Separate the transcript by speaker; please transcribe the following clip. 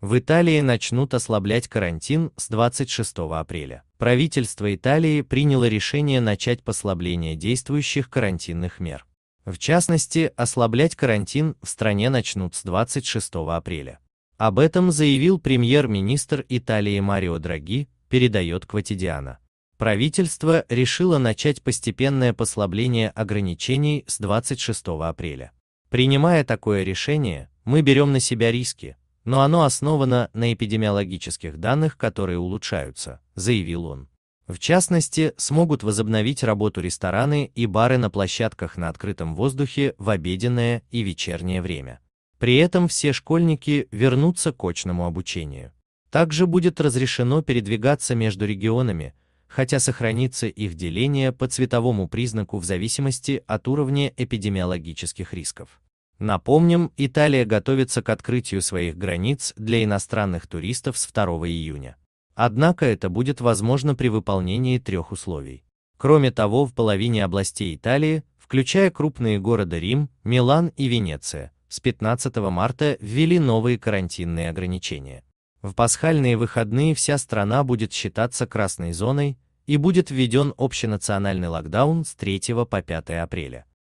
Speaker 1: В Италии начнут ослаблять карантин с 26 апреля. Правительство Италии приняло решение начать послабление действующих карантинных мер. В частности, ослаблять карантин в стране начнут с 26 апреля. Об этом заявил премьер-министр Италии Марио Драги, передает Кватидиана. Правительство решило начать постепенное послабление ограничений с 26 апреля. Принимая такое решение, мы берем на себя риски, но оно основано на эпидемиологических данных, которые улучшаются, заявил он. В частности, смогут возобновить работу рестораны и бары на площадках на открытом воздухе в обеденное и вечернее время. При этом все школьники вернутся к очному обучению. Также будет разрешено передвигаться между регионами, хотя сохранится их деление по цветовому признаку в зависимости от уровня эпидемиологических рисков. Напомним, Италия готовится к открытию своих границ для иностранных туристов с 2 июня. Однако это будет возможно при выполнении трех условий. Кроме того, в половине областей Италии, включая крупные города Рим, Милан и Венеция, с 15 марта ввели новые карантинные ограничения. В пасхальные выходные вся страна будет считаться красной зоной и будет введен общенациональный локдаун с 3 по 5 апреля.